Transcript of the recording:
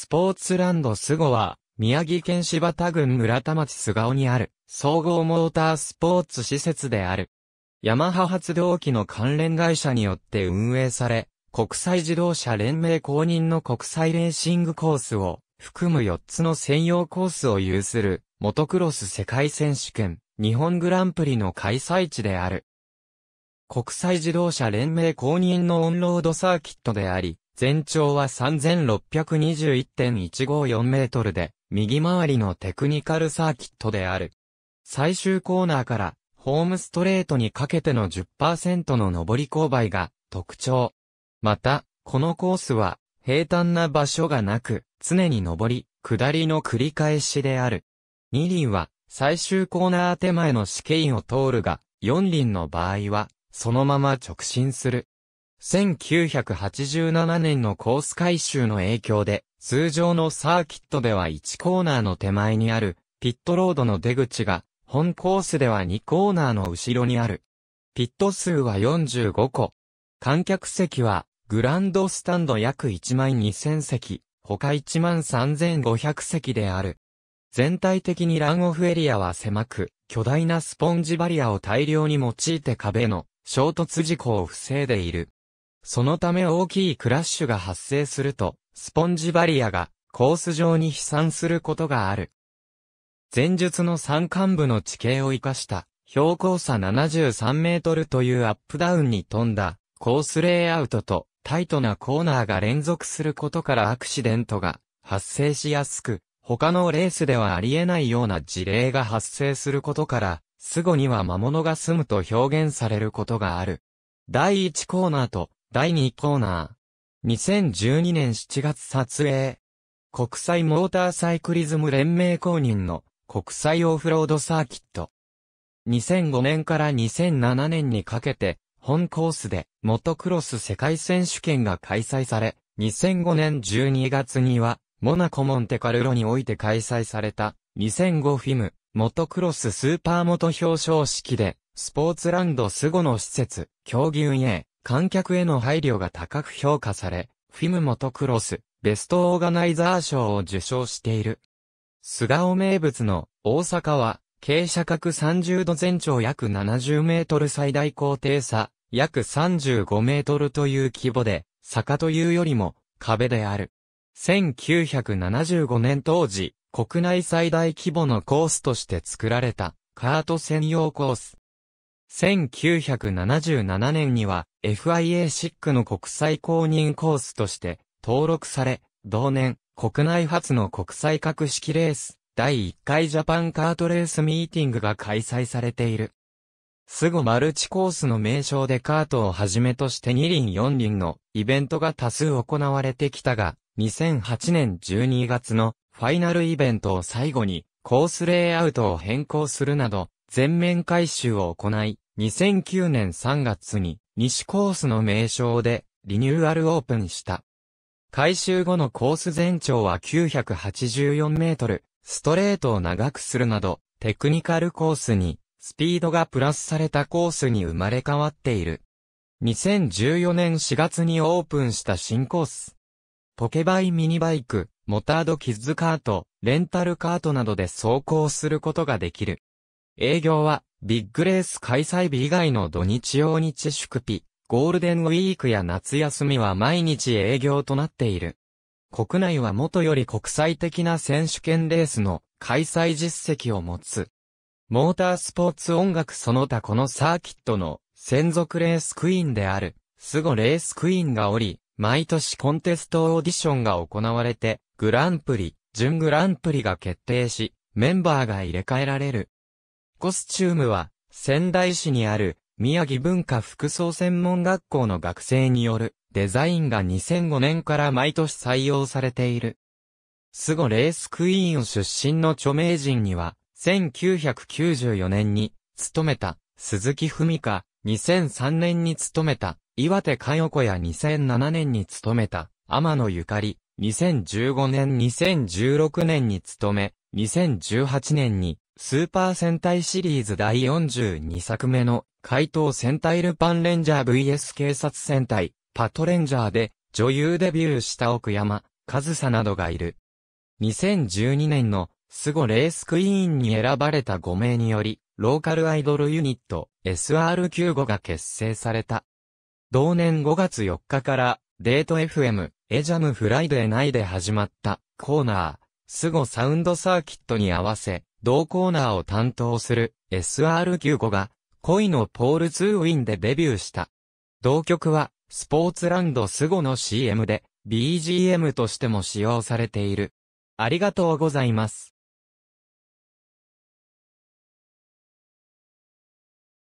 スポーツランドスゴは、宮城県柴田郡村田町菅生にある、総合モータースポーツ施設である。ヤマハ発動機の関連会社によって運営され、国際自動車連盟公認の国際レーシングコースを、含む4つの専用コースを有する、モトクロス世界選手権、日本グランプリの開催地である。国際自動車連盟公認のオンロードサーキットであり、全長は3621.154メートルで、右回りのテクニカルサーキットである。最終コーナーから、ホームストレートにかけての10%の上り勾配が特徴。また、このコースは、平坦な場所がなく、常に上り、下りの繰り返しである。2輪は、最終コーナー手前の試験を通るが、4輪の場合は、そのまま直進する。1987年のコース改修の影響で、通常のサーキットでは1コーナーの手前にある、ピットロードの出口が、本コースでは2コーナーの後ろにある。ピット数は45個。観客席は、グランドスタンド約1万2000席、他1万3500席である。全体的にランオフエリアは狭く、巨大なスポンジバリアを大量に用いて壁の衝突事故を防いでいる。そのため大きいクラッシュが発生すると、スポンジバリアがコース上に飛散することがある。前述の山間部の地形を活かした標高差73メートルというアップダウンに富んだコースレイアウトとタイトなコーナーが連続することからアクシデントが発生しやすく、他のレースではありえないような事例が発生することから、すぐには魔物が住むと表現されることがある。第1コーナーと第2コーナー。2012年7月撮影。国際モーターサイクリズム連盟公認の国際オフロードサーキット。2005年から2007年にかけて、本コースでモトクロス世界選手権が開催され、2005年12月には、モナコモンテカルロにおいて開催された、2005フィム、モトクロススーパーモト表彰式で、スポーツランドスゴの施設、競技運営、観客への配慮が高く評価され、フィムモトクロス、ベストオーガナイザー賞を受賞している。菅尾名物の大阪は、傾斜角30度全長約70メートル最大高低差、約35メートルという規模で、坂というよりも壁である。1975年当時、国内最大規模のコースとして作られたカート専用コース。1977年には FIA6 の国際公認コースとして登録され、同年、国内初の国際格式レース、第1回ジャパンカートレースミーティングが開催されている。すぐマルチコースの名称でカートをはじめとして2輪4輪のイベントが多数行われてきたが、2008年12月のファイナルイベントを最後にコースレイアウトを変更するなど、全面改修を行い、2009年3月に西コースの名称でリニューアルオープンした。改修後のコース全長は984メートル、ストレートを長くするなど、テクニカルコースに、スピードがプラスされたコースに生まれ変わっている。2014年4月にオープンした新コース。ポケバイミニバイク、モタードキッズカート、レンタルカートなどで走行することができる。営業は、ビッグレース開催日以外の土日用日祝日、ゴールデンウィークや夏休みは毎日営業となっている。国内は元より国際的な選手権レースの開催実績を持つ。モータースポーツ音楽その他このサーキットの専属レースクイーンである、スゴレースクイーンがおり、毎年コンテストオーディションが行われて、グランプリ、準グランプリが決定し、メンバーが入れ替えられる。コスチュームは、仙台市にある、宮城文化服装専門学校の学生による、デザインが2005年から毎年採用されている。スゴレースクイーンを出身の著名人には、1994年に、勤めた、鈴木文香、2003年に勤めた、岩手佳代子や2007年に勤めた、天野ゆかり、2015年2016年に勤め、2018年にスーパー戦隊シリーズ第42作目の怪盗戦隊ルパンレンジャー VS 警察戦隊パトレンジャーで女優デビューした奥山、和沙などがいる。2012年のスゴレースクイーンに選ばれた5名により、ローカルアイドルユニット SR95 が結成された。同年5月4日からデート FM エジャムフライデー内で始まったコーナー、スゴサウンドサーキットに合わせ、同コーナーを担当する SR95 が恋のポールツーウィンでデビューした。同曲はスポーツランドスゴの CM で BGM としても使用されている。ありがとうございます。